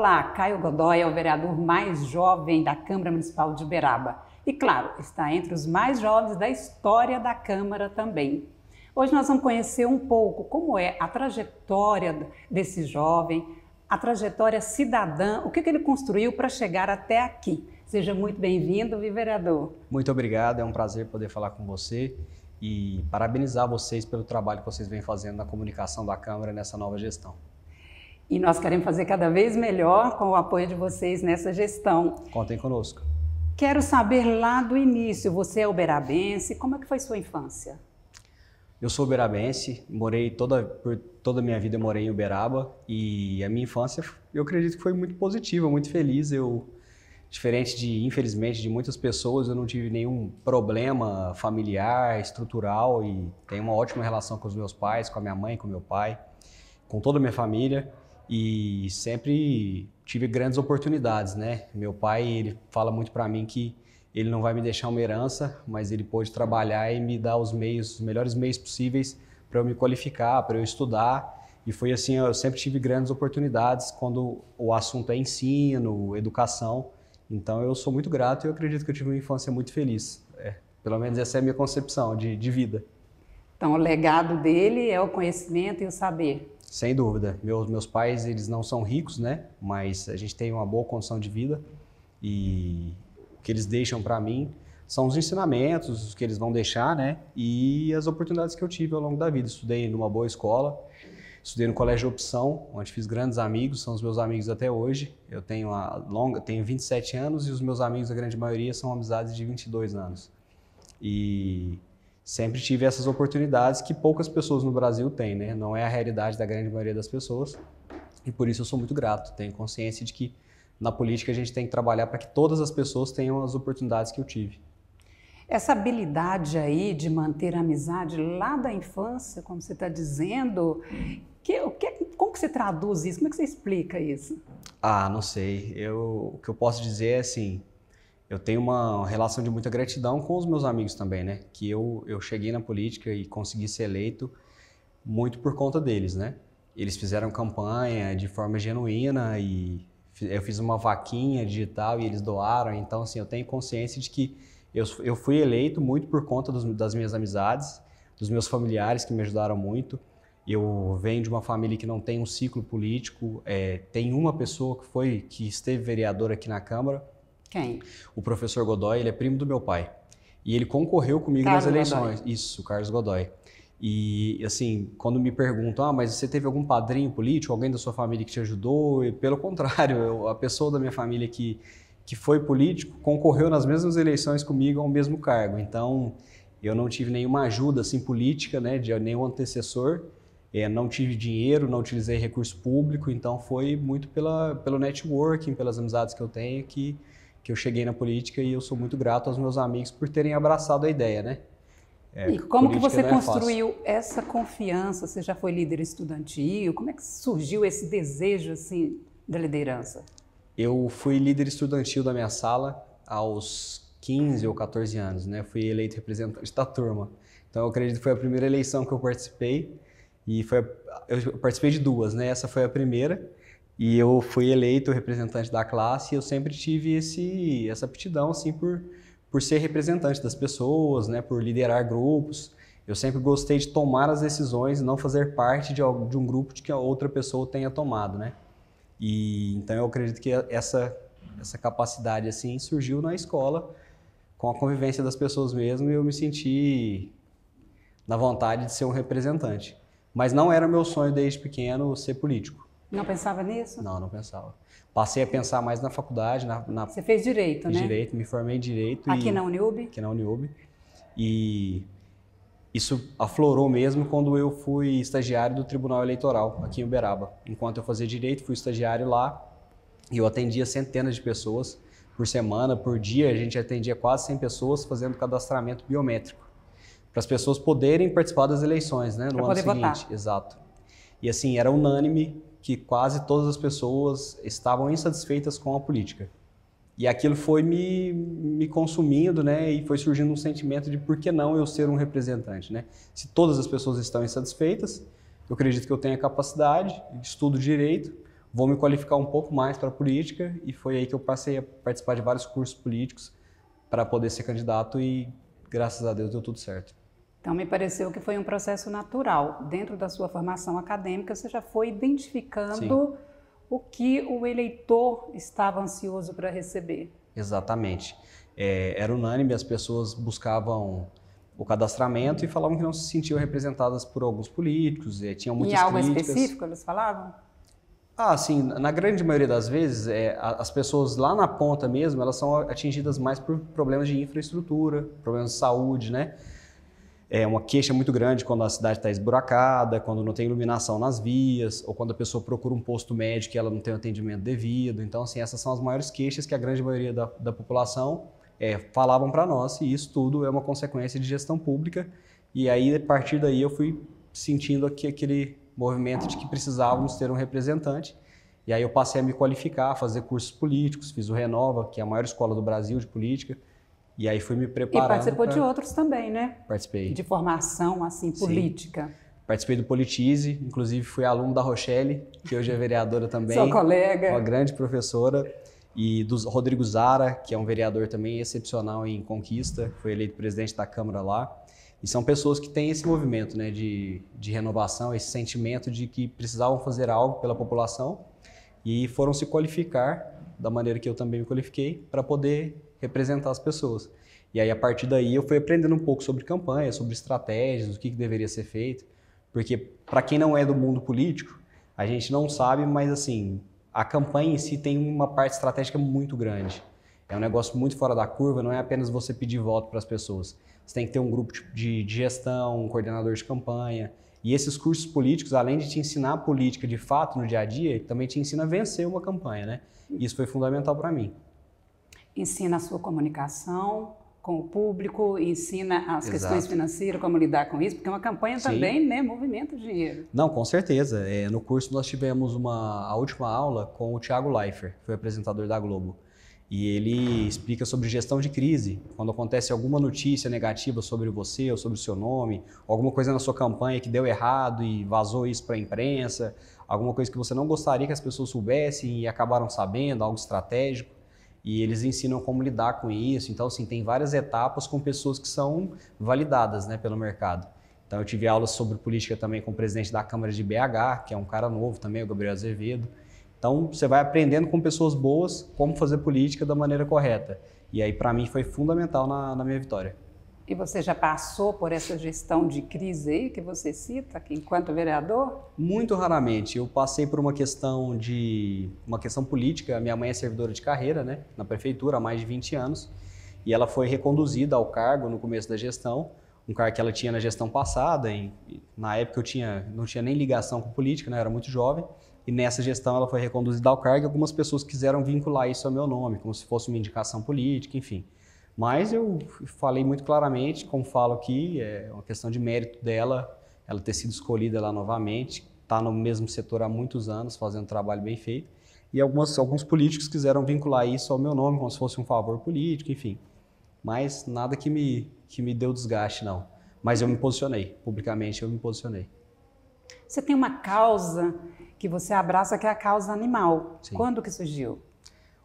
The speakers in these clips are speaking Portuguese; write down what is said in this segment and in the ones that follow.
Olá, Caio Godoy é o vereador mais jovem da Câmara Municipal de Uberaba. E claro, está entre os mais jovens da história da Câmara também. Hoje nós vamos conhecer um pouco como é a trajetória desse jovem, a trajetória cidadã, o que, ele construiu para chegar até aqui. Seja muito bem-vindo, vereador. Muito obrigado, é um prazer poder falar com você e parabenizar vocês pelo trabalho que vocês vêm fazendo na comunicação da Câmara nessa nova gestão. E nós queremos fazer cada vez melhor com o apoio de vocês nessa gestão. Contem conosco. Quero saber lá do início, você é uberabense, como é que foi sua infância? Eu sou uberabense, morei toda por toda a minha vida morei em Uberaba e a minha infância eu acredito que foi muito positiva, muito feliz. Eu diferente de infelizmente de muitas pessoas, eu não tive nenhum problema familiar, estrutural e tenho uma ótima relação com os meus pais, com a minha mãe, com meu pai, com toda a minha família e sempre tive grandes oportunidades, né? Meu pai, ele fala muito para mim que ele não vai me deixar uma herança, mas ele pôde trabalhar e me dar os meios, os melhores meios possíveis para eu me qualificar, para eu estudar. E foi assim, eu sempre tive grandes oportunidades quando o assunto é ensino, educação. Então eu sou muito grato e eu acredito que eu tive uma infância muito feliz. É, pelo menos essa é a minha concepção de, de vida. Então o legado dele é o conhecimento e o saber. Sem dúvida. Meus, meus pais, eles não são ricos, né? Mas a gente tem uma boa condição de vida e o que eles deixam para mim são os ensinamentos que eles vão deixar, né? E as oportunidades que eu tive ao longo da vida. Estudei numa boa escola, estudei no colégio opção, onde fiz grandes amigos, são os meus amigos até hoje. Eu tenho longa, tenho 27 anos e os meus amigos, a grande maioria, são amizades de 22 anos. E sempre tive essas oportunidades que poucas pessoas no Brasil têm, né? Não é a realidade da grande maioria das pessoas. E por isso eu sou muito grato. Tenho consciência de que na política a gente tem que trabalhar para que todas as pessoas tenham as oportunidades que eu tive. Essa habilidade aí de manter a amizade lá da infância, como você está dizendo, que, que, como que você traduz isso? Como é que você explica isso? Ah, não sei. Eu, o que eu posso dizer é assim, eu tenho uma relação de muita gratidão com os meus amigos também, né? Que eu, eu cheguei na política e consegui ser eleito muito por conta deles, né? Eles fizeram campanha de forma genuína e eu fiz uma vaquinha digital e eles doaram. Então, assim, eu tenho consciência de que eu, eu fui eleito muito por conta dos, das minhas amizades, dos meus familiares que me ajudaram muito. Eu venho de uma família que não tem um ciclo político, é, tem uma pessoa que foi que esteve vereadora aqui na Câmara, quem? O professor Godoy, ele é primo do meu pai. E ele concorreu comigo Carlos nas eleições. Godoy. Isso, Carlos Godoy. E, assim, quando me perguntam, ah, mas você teve algum padrinho político, alguém da sua família que te ajudou? E, pelo contrário, eu, a pessoa da minha família que, que foi político concorreu nas mesmas eleições comigo ao mesmo cargo. Então, eu não tive nenhuma ajuda, assim, política, né, de nenhum antecessor. É, não tive dinheiro, não utilizei recurso público. Então, foi muito pela, pelo networking, pelas amizades que eu tenho que que eu cheguei na política e eu sou muito grato aos meus amigos por terem abraçado a ideia, né? É, e como que você é construiu essa confiança? Você já foi líder estudantil? Como é que surgiu esse desejo assim da liderança? Eu fui líder estudantil da minha sala aos 15 ou 14 anos, né? Fui eleito representante da turma. Então eu acredito que foi a primeira eleição que eu participei e foi a... eu participei de duas, né? Essa foi a primeira e eu fui eleito representante da classe e eu sempre tive esse, essa aptidão assim por, por ser representante das pessoas, né, por liderar grupos. Eu sempre gostei de tomar as decisões e não fazer parte de, de um grupo de que a outra pessoa tenha tomado, né? E então eu acredito que essa essa capacidade assim surgiu na escola com a convivência das pessoas mesmo e eu me senti na vontade de ser um representante. Mas não era meu sonho desde pequeno ser político. Não pensava nisso? Não, não pensava. Passei a pensar mais na faculdade. Na, na... Você fez direito, né? Direito, me formei em direito. Aqui e... na Uniub? Aqui na Uniub. E isso aflorou mesmo quando eu fui estagiário do Tribunal Eleitoral aqui em Uberaba. Enquanto eu fazia direito, fui estagiário lá e eu atendia centenas de pessoas por semana, por dia, a gente atendia quase 100 pessoas fazendo cadastramento biométrico para as pessoas poderem participar das eleições, né, no pra ano seguinte. Votar. Exato. E assim, era unânime que quase todas as pessoas estavam insatisfeitas com a política. E aquilo foi me, me consumindo, né? E foi surgindo um sentimento de por que não eu ser um representante, né? Se todas as pessoas estão insatisfeitas, eu acredito que eu tenho a capacidade, estudo direito, vou me qualificar um pouco mais para a política e foi aí que eu passei a participar de vários cursos políticos para poder ser candidato e graças a Deus deu tudo certo. Então, me pareceu que foi um processo natural. Dentro da sua formação acadêmica, você já foi identificando Sim. o que o eleitor estava ansioso para receber. Exatamente. É, era unânime, as pessoas buscavam o cadastramento e falavam que não se sentiam representadas por alguns políticos, é, tinham muitas E algo críticas. específico eles falavam? Ah, sim. Na grande maioria das vezes, é, as pessoas lá na ponta mesmo, elas são atingidas mais por problemas de infraestrutura, problemas de saúde, né? é uma queixa muito grande quando a cidade está esburacada, quando não tem iluminação nas vias, ou quando a pessoa procura um posto médico e ela não tem o atendimento devido. Então, assim, essas são as maiores queixas que a grande maioria da, da população é, falavam para nós, e isso tudo é uma consequência de gestão pública. E aí, a partir daí, eu fui sentindo aqui aquele movimento de que precisávamos ter um representante. E aí eu passei a me qualificar, a fazer cursos políticos, fiz o Renova, que é a maior escola do Brasil de política, e aí fui me preparando. E participou pra... de outros também, né? Participei. De formação, assim, política. Sim. Participei do Politize, inclusive fui aluno da Rochelle, que hoje é vereadora também. Sua colega. Uma grande professora. E do Rodrigo Zara, que é um vereador também excepcional em Conquista, foi eleito presidente da Câmara lá. E são pessoas que têm esse movimento né, de, de renovação, esse sentimento de que precisavam fazer algo pela população e foram se qualificar da maneira que eu também me qualifiquei, para poder representar as pessoas. E aí, a partir daí, eu fui aprendendo um pouco sobre campanha, sobre estratégias, o que, que deveria ser feito. Porque, para quem não é do mundo político, a gente não sabe, mas assim, a campanha em si tem uma parte estratégica muito grande. É um negócio muito fora da curva, não é apenas você pedir voto para as pessoas. Você tem que ter um grupo de gestão, um coordenador de campanha, e esses cursos políticos, além de te ensinar política de fato no dia a dia, também te ensina a vencer uma campanha, né? E isso foi fundamental para mim. Ensina a sua comunicação com o público, ensina as Exato. questões financeiras, como lidar com isso, porque uma campanha Sim. também, né? Movimenta dinheiro. Não, com certeza. É, no curso nós tivemos uma, a última aula com o Tiago Leifert, que foi apresentador da Globo. E ele explica sobre gestão de crise. Quando acontece alguma notícia negativa sobre você ou sobre o seu nome, alguma coisa na sua campanha que deu errado e vazou isso para a imprensa, alguma coisa que você não gostaria que as pessoas soubessem e acabaram sabendo, algo estratégico. E eles ensinam como lidar com isso. Então, assim, tem várias etapas com pessoas que são validadas né, pelo mercado. Então, eu tive aulas sobre política também com o presidente da Câmara de BH, que é um cara novo também, o Gabriel Azevedo. Então, você vai aprendendo com pessoas boas como fazer política da maneira correta. E aí, para mim, foi fundamental na, na minha vitória. E você já passou por essa gestão de crise aí que você cita enquanto vereador? Muito raramente. Eu passei por uma questão de uma questão política. Minha mãe é servidora de carreira, né, na prefeitura há mais de 20 anos, e ela foi reconduzida ao cargo no começo da gestão, um cargo que ela tinha na gestão passada, na época eu tinha não tinha nem ligação com política, né, eu era muito jovem e nessa gestão ela foi reconduzida ao cargo e algumas pessoas quiseram vincular isso ao meu nome, como se fosse uma indicação política, enfim. Mas eu falei muito claramente, como falo aqui, é uma questão de mérito dela, ela ter sido escolhida lá novamente, está no mesmo setor há muitos anos, fazendo um trabalho bem feito, e algumas, alguns políticos quiseram vincular isso ao meu nome, como se fosse um favor político, enfim. Mas nada que me, que me deu desgaste, não. Mas eu me posicionei, publicamente eu me posicionei. Você tem uma causa que você abraça, que é a causa animal. Sim. Quando que surgiu?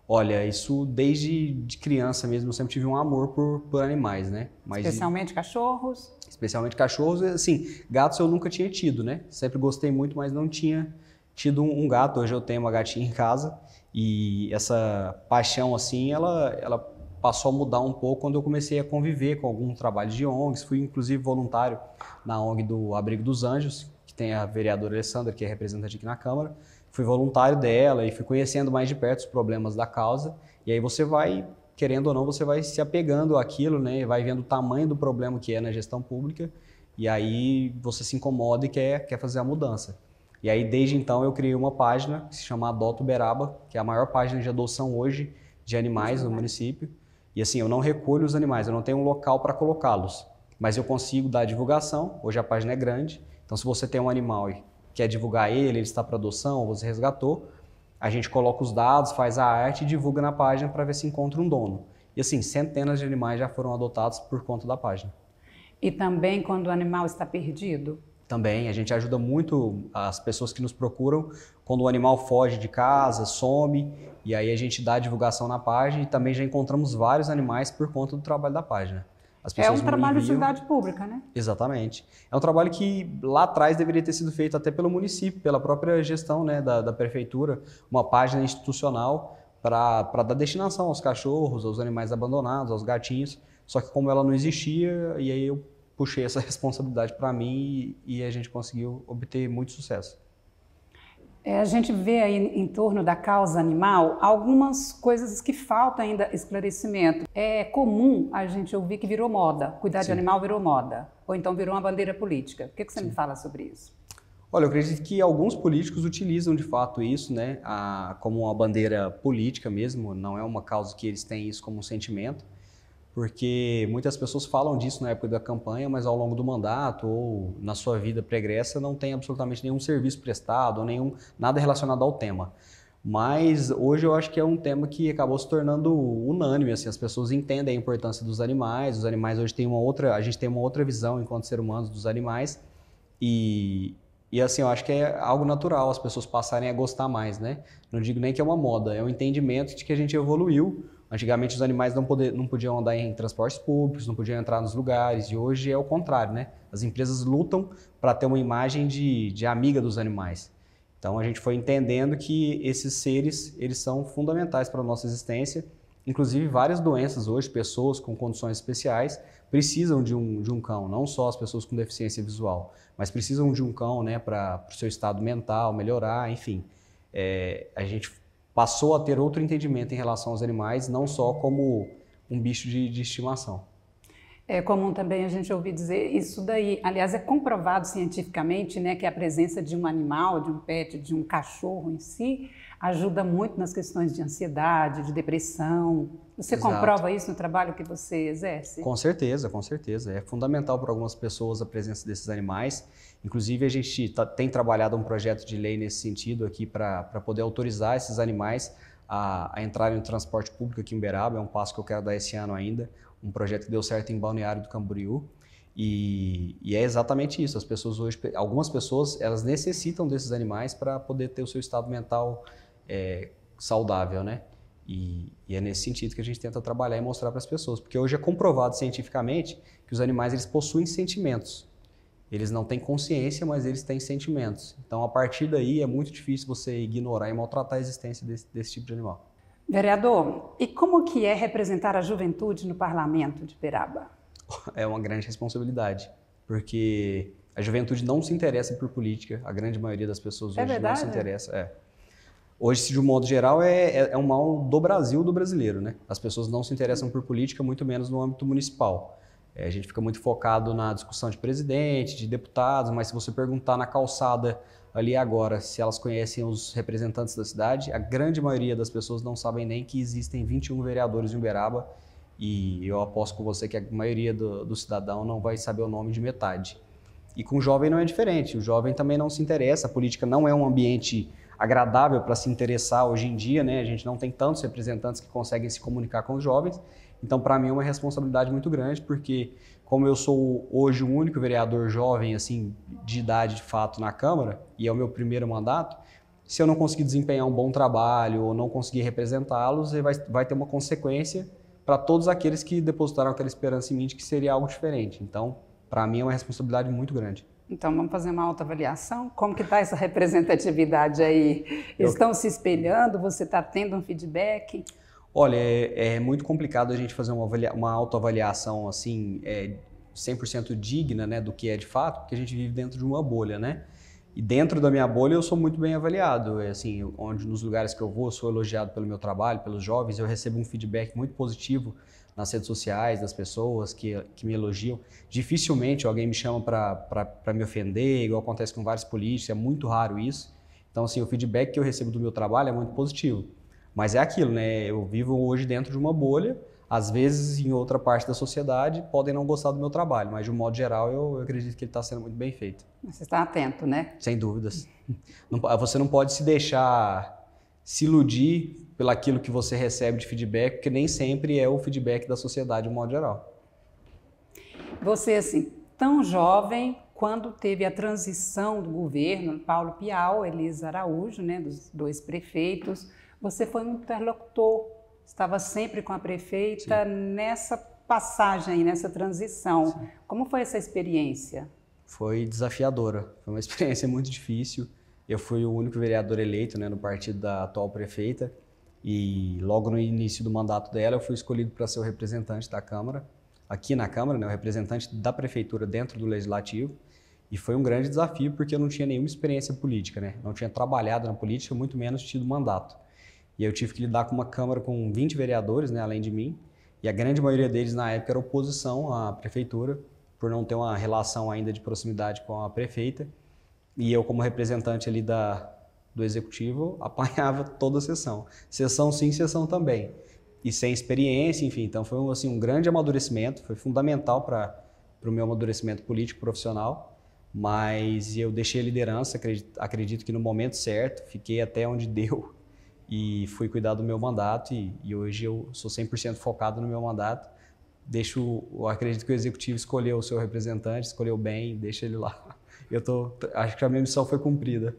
Olha, isso desde de criança mesmo, eu sempre tive um amor por, por animais, né? Mas, especialmente cachorros? Especialmente cachorros, eh, assim, gatos eu nunca tinha tido, né? Sempre gostei muito, mas não tinha tido um, um gato. Hoje eu tenho uma gatinha em casa e essa paixão, assim, ela, ela passou a mudar um pouco quando eu comecei a conviver com algum trabalho de ONGs. Fui, inclusive, voluntário na ONG do Abrigo dos Anjos, tem a vereadora Alessandra, que é representante aqui na Câmara. Fui voluntário dela e fui conhecendo mais de perto os problemas da causa. E aí você vai, querendo ou não, você vai se apegando àquilo, né? Vai vendo o tamanho do problema que é na gestão pública. E aí você se incomoda e quer, quer fazer a mudança. E aí, desde então, eu criei uma página que se chama Adoto Uberaba, que é a maior página de adoção hoje de animais no município. E assim, eu não recolho os animais, eu não tenho um local para colocá-los, mas eu consigo dar divulgação. Hoje a página é grande então, se você tem um animal e quer divulgar ele, ele está para adoção, você resgatou, a gente coloca os dados, faz a arte e divulga na página para ver se encontra um dono. E assim, centenas de animais já foram adotados por conta da página. E também quando o animal está perdido? Também, a gente ajuda muito as pessoas que nos procuram quando o animal foge de casa, some, e aí a gente dá a divulgação na página e também já encontramos vários animais por conta do trabalho da página. As é pessoas é um trabalho de cidade pública, né? Exatamente. É um trabalho que lá atrás deveria ter sido feito até pelo município, pela própria gestão né, da, da prefeitura, uma página institucional para dar destinação aos cachorros, aos animais abandonados, aos gatinhos. Só que como ela não existia, e aí eu puxei essa responsabilidade para mim e, e a gente conseguiu obter muito sucesso. É, a gente vê aí em torno da causa animal algumas coisas que faltam ainda esclarecimento. É comum a gente ouvir que virou moda, cuidar Sim. de animal virou moda, ou então virou uma bandeira política. O que, que você Sim. me fala sobre isso? Olha, eu acredito que alguns políticos utilizam de fato isso, né, a, como uma bandeira política mesmo, não é uma causa que eles têm isso como um sentimento porque muitas pessoas falam disso na época da campanha, mas ao longo do mandato ou na sua vida pregressa não tem absolutamente nenhum serviço prestado, nenhum nada relacionado ao tema. Mas hoje eu acho que é um tema que acabou se tornando unânime, assim, as pessoas entendem a importância dos animais, os animais hoje têm uma outra, a gente tem uma outra visão enquanto ser humanos dos animais e, e assim, eu acho que é algo natural as pessoas passarem a gostar mais, né? Não digo nem que é uma moda, é um entendimento de que a gente evoluiu Antigamente os animais não, poder, não podiam andar em transportes públicos, não podiam entrar nos lugares, e hoje é o contrário, né? As empresas lutam para ter uma imagem de, de amiga dos animais. Então a gente foi entendendo que esses seres eles são fundamentais para a nossa existência. Inclusive várias doenças hoje, pessoas com condições especiais precisam de um, de um cão, não só as pessoas com deficiência visual, mas precisam de um cão né, para o seu estado mental melhorar, enfim. É, a gente passou a ter outro entendimento em relação aos animais, não só como um bicho de, de estimação. É comum também a gente ouvir dizer isso daí. Aliás, é comprovado cientificamente né, que a presença de um animal, de um pet, de um cachorro em si, ajuda muito nas questões de ansiedade, de depressão. Você Exato. comprova isso no trabalho que você exerce? Com certeza, com certeza. É fundamental para algumas pessoas a presença desses animais. Inclusive, a gente tá, tem trabalhado um projeto de lei nesse sentido aqui para poder autorizar esses animais a, a entrar no transporte público aqui em Uberaba, é um passo que eu quero dar esse ano ainda, um projeto que deu certo em Balneário do Camboriú, e, e é exatamente isso, as pessoas hoje, algumas pessoas, elas necessitam desses animais para poder ter o seu estado mental é, saudável, né? E, e, é nesse sentido que a gente tenta trabalhar e mostrar para as pessoas, porque hoje é comprovado cientificamente que os animais eles possuem sentimentos, eles não têm consciência, mas eles têm sentimentos. Então, a partir daí, é muito difícil você ignorar e maltratar a existência desse, desse tipo de animal. Vereador, e como que é representar a juventude no parlamento de Peraba? É uma grande responsabilidade, porque a juventude não se interessa por política, a grande maioria das pessoas é hoje verdade, não se interessa. É. Hoje, de um modo geral, é, é um é mal do Brasil, do brasileiro. Né? As pessoas não se interessam por política, muito menos no âmbito municipal. É, a gente fica muito focado na discussão de presidente, de deputados, mas se você perguntar na calçada ali agora se elas conhecem os representantes da cidade, a grande maioria das pessoas não sabem nem que existem 21 vereadores em Uberaba e eu aposto com você que a maioria do, do cidadão não vai saber o nome de metade. E com o jovem não é diferente, o jovem também não se interessa, a política não é um ambiente agradável para se interessar hoje em dia, né? A gente não tem tantos representantes que conseguem se comunicar com os jovens então, para mim, é uma responsabilidade muito grande, porque como eu sou hoje o único vereador jovem, assim, de idade de fato na Câmara, e é o meu primeiro mandato, se eu não conseguir desempenhar um bom trabalho ou não conseguir representá-los, vai, vai ter uma consequência para todos aqueles que depositaram aquela esperança em mim de que seria algo diferente. Então, para mim, é uma responsabilidade muito grande. Então, vamos fazer uma autoavaliação? Como que está essa representatividade aí? Estão eu... se espelhando? Você está tendo um feedback? Olha, é, é muito complicado a gente fazer uma, uma autoavaliação assim, é, 100% digna né, do que é de fato, porque a gente vive dentro de uma bolha, né? E dentro da minha bolha eu sou muito bem avaliado, é assim, onde nos lugares que eu vou, eu sou elogiado pelo meu trabalho, pelos jovens, eu recebo um feedback muito positivo nas redes sociais, das pessoas que, que me elogiam. Dificilmente alguém me chama para me ofender, igual acontece com vários políticos, é muito raro isso. Então, assim, o feedback que eu recebo do meu trabalho é muito positivo. Mas é aquilo, né? Eu vivo hoje dentro de uma bolha. Às vezes, em outra parte da sociedade, podem não gostar do meu trabalho, mas de um modo geral, eu, eu acredito que ele está sendo muito bem feito. Você está atento, né? Sem dúvidas. Não, você não pode se deixar se iludir pelo aquilo que você recebe de feedback, que nem sempre é o feedback da sociedade, de um modo geral. Você, assim, tão jovem, quando teve a transição do governo, Paulo Piau, Elisa Araújo, né, dos dois prefeitos, você foi um interlocutor, estava sempre com a prefeita Sim. nessa passagem, nessa transição. Sim. Como foi essa experiência? Foi desafiadora, foi uma experiência muito difícil. Eu fui o único vereador eleito né, no partido da atual prefeita e logo no início do mandato dela eu fui escolhido para ser o representante da Câmara, aqui na Câmara, né, o representante da prefeitura dentro do Legislativo. E foi um grande desafio porque eu não tinha nenhuma experiência política, né? não tinha trabalhado na política, muito menos tido mandato. E eu tive que lidar com uma Câmara com 20 vereadores, né, além de mim, e a grande maioria deles na época era oposição à prefeitura, por não ter uma relação ainda de proximidade com a prefeita. E eu, como representante ali da, do executivo, apanhava toda a sessão. Sessão sim, sessão também. E sem experiência, enfim. Então foi assim, um grande amadurecimento, foi fundamental para o meu amadurecimento político profissional. Mas eu deixei a liderança, acredito, acredito que no momento certo, fiquei até onde deu e fui cuidar do meu mandato e, e hoje eu sou 100% focado no meu mandato. Deixo, eu acredito que o executivo escolheu o seu representante, escolheu bem, deixa ele lá. Eu tô, acho que a minha missão foi cumprida.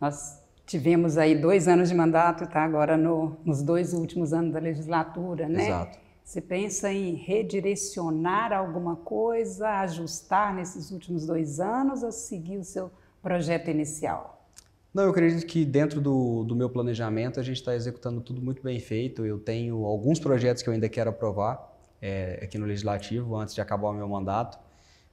Nós tivemos aí dois anos de mandato, tá? Agora no, nos dois últimos anos da legislatura, né? Exato. Você pensa em redirecionar alguma coisa, ajustar nesses últimos dois anos ou seguir o seu projeto inicial? Não, eu acredito que dentro do, do meu planejamento a gente está executando tudo muito bem feito. Eu tenho alguns projetos que eu ainda quero aprovar é, aqui no Legislativo antes de acabar o meu mandato.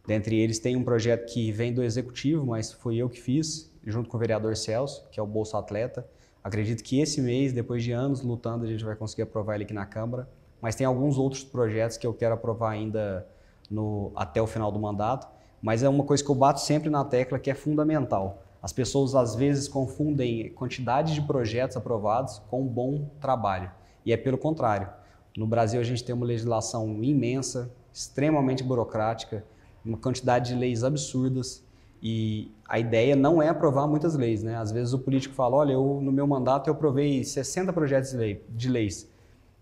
Dentre eles tem um projeto que vem do Executivo, mas foi eu que fiz, junto com o vereador Celso, que é o Bolsa Atleta. Acredito que esse mês, depois de anos lutando, a gente vai conseguir aprovar ele aqui na Câmara. Mas tem alguns outros projetos que eu quero aprovar ainda no, até o final do mandato. Mas é uma coisa que eu bato sempre na tecla que é fundamental. As pessoas às vezes confundem quantidade de projetos aprovados com bom trabalho. E é pelo contrário. No Brasil, a gente tem uma legislação imensa, extremamente burocrática, uma quantidade de leis absurdas. E a ideia não é aprovar muitas leis, né? Às vezes o político fala: olha, eu, no meu mandato eu aprovei 60 projetos de, lei, de leis.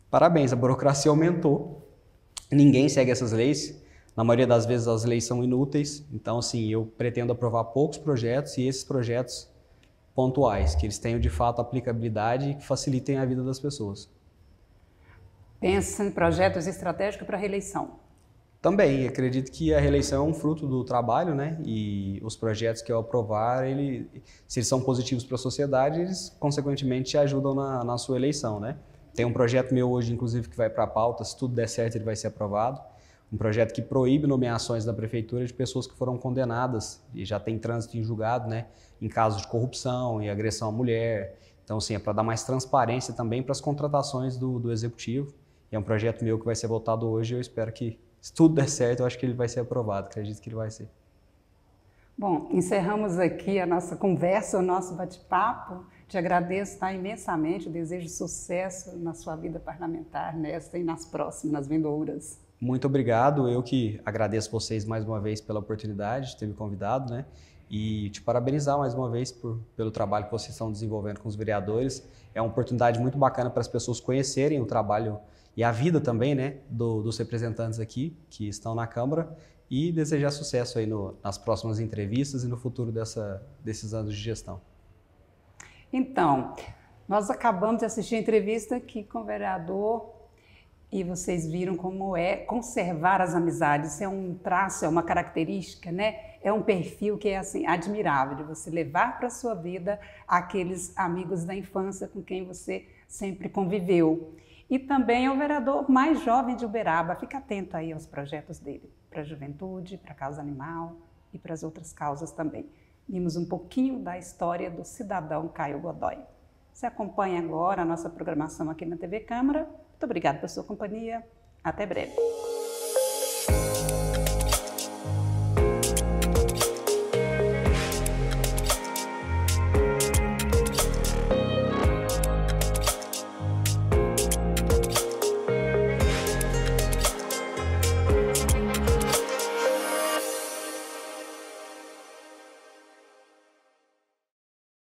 Parabéns, a burocracia aumentou, ninguém segue essas leis, na maioria das vezes as leis são inúteis, então assim, eu pretendo aprovar poucos projetos e esses projetos pontuais, que eles tenham de fato aplicabilidade e que facilitem a vida das pessoas. Pensa em projetos estratégicos para reeleição. Também, acredito que a reeleição é um fruto do trabalho, né? E os projetos que eu aprovar, ele, se eles são positivos para a sociedade, eles consequentemente te ajudam na, na sua eleição, né? Tem um projeto meu hoje, inclusive, que vai para a pauta, se tudo der certo ele vai ser aprovado um projeto que proíbe nomeações da prefeitura de pessoas que foram condenadas e já tem trânsito em julgado, né, em casos de corrupção e agressão à mulher. Então, sim, é para dar mais transparência também para as contratações do, do executivo. E é um projeto meu que vai ser votado hoje. Eu espero que, se tudo der certo, eu acho que ele vai ser aprovado. Acredito que ele vai ser. Bom, encerramos aqui a nossa conversa, o nosso bate-papo. Te agradeço tá, imensamente, desejo sucesso na sua vida parlamentar, nesta e nas próximas, nas vindouras. Muito obrigado. Eu que agradeço vocês mais uma vez pela oportunidade de ter me convidado, né? E te parabenizar mais uma vez por, pelo trabalho que vocês estão desenvolvendo com os vereadores. É uma oportunidade muito bacana para as pessoas conhecerem o trabalho e a vida também, né, do, dos representantes aqui que estão na Câmara e desejar sucesso aí no, nas próximas entrevistas e no futuro dessa, desses anos de gestão. Então, nós acabamos de assistir a entrevista aqui com o vereador e vocês viram como é conservar as amizades. Isso é um traço, é uma característica, né? É um perfil que é assim admirável de você levar para sua vida aqueles amigos da infância com quem você sempre conviveu. E também é o vereador mais jovem de Uberaba. Fica atento aí aos projetos dele para a juventude, para a causa animal e para as outras causas também. Vimos um pouquinho da história do cidadão Caio Godoy. Você acompanha agora a nossa programação aqui na TV Câmara muito obrigada pela sua companhia. Até breve.